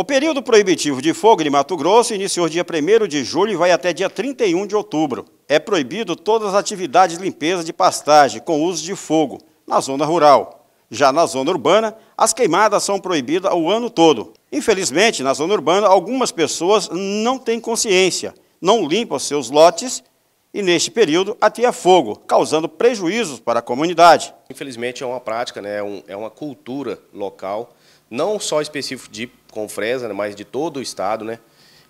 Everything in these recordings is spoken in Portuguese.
O período proibitivo de fogo em Mato Grosso iniciou dia 1 de julho e vai até dia 31 de outubro. É proibido todas as atividades de limpeza de pastagem com uso de fogo na zona rural. Já na zona urbana, as queimadas são proibidas o ano todo. Infelizmente, na zona urbana, algumas pessoas não têm consciência, não limpam seus lotes e, neste período, ateia fogo, causando prejuízos para a comunidade. Infelizmente, é uma prática, né, é, é uma cultura local, não só específico de Confresa, né, mas de todo o Estado. Né,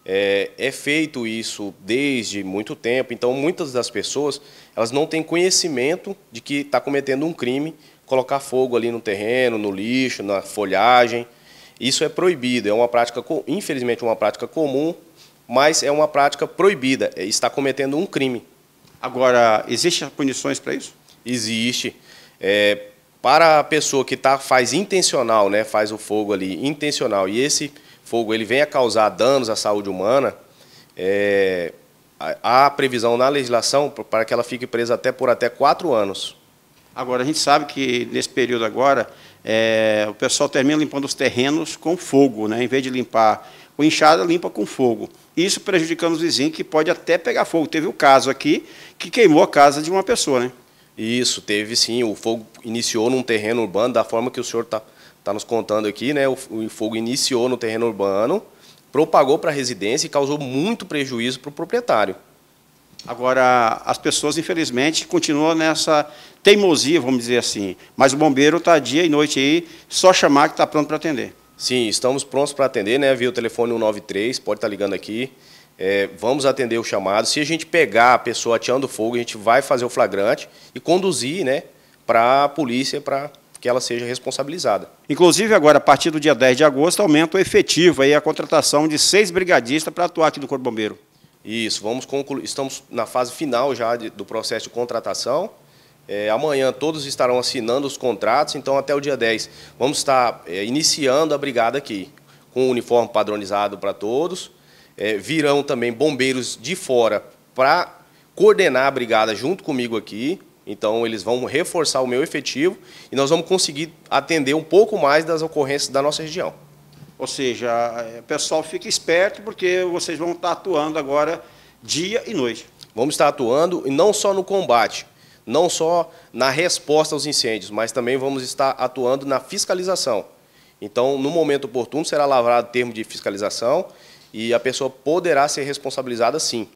é, é, feito isso desde muito tempo, então muitas das pessoas elas não têm conhecimento de que está cometendo um crime, colocar fogo ali no terreno, no lixo, na folhagem. Isso é proibido, é uma prática, infelizmente, uma prática comum mas é uma prática proibida, é, está cometendo um crime. Agora, existem punições para isso? Existe. É, para a pessoa que tá, faz intencional, né, faz o fogo ali intencional, e esse fogo ele vem a causar danos à saúde humana, é, há previsão na legislação para que ela fique presa até por até quatro anos. Agora, a gente sabe que nesse período agora, é, o pessoal termina limpando os terrenos com fogo, né? em vez de limpar o inchado limpa com fogo. Isso prejudicando os vizinhos, que pode até pegar fogo. Teve o um caso aqui que queimou a casa de uma pessoa, né? Isso, teve sim. O fogo iniciou num terreno urbano, da forma que o senhor está tá nos contando aqui, né? O, o, fogo iniciou no terreno urbano, propagou para a residência e causou muito prejuízo para o proprietário. Agora, as pessoas, infelizmente, continuam nessa teimosia, vamos dizer assim. Mas o bombeiro está dia e noite aí, só chamar que está pronto para atender. Sim, estamos prontos para atender, né? Via o telefone 193, pode estar tá ligando aqui. É, vamos atender o chamado. Se a gente pegar a pessoa ateando fogo, a gente vai fazer o flagrante e conduzir né, para a polícia para que ela seja responsabilizada. Inclusive, agora, a partir do dia 10 de agosto, aumenta o efetivo aí, a contratação de seis brigadistas para atuar aqui do Corpo Bombeiro. Isso, vamos concluir. Estamos na fase final já de, do processo de contratação. É, amanhã todos estarão assinando os contratos, então até o dia 10 vamos estar é, iniciando a brigada aqui, com o uniforme padronizado para todos. É, virão também bombeiros de fora para coordenar a brigada junto comigo aqui. Então, eles vão reforçar o meu efetivo e nós vamos conseguir atender um pouco mais das ocorrências da nossa região. Ou seja, é, o pessoal fica esperto porque vocês vão estar atuando agora dia e noite. Vamos estar atuando e não só no combate, não só na resposta aos incêndios, mas também vamos estar atuando na fiscalização. Então, no momento oportuno, será lavrado termo de fiscalização e a pessoa poderá ser responsabilizada sim.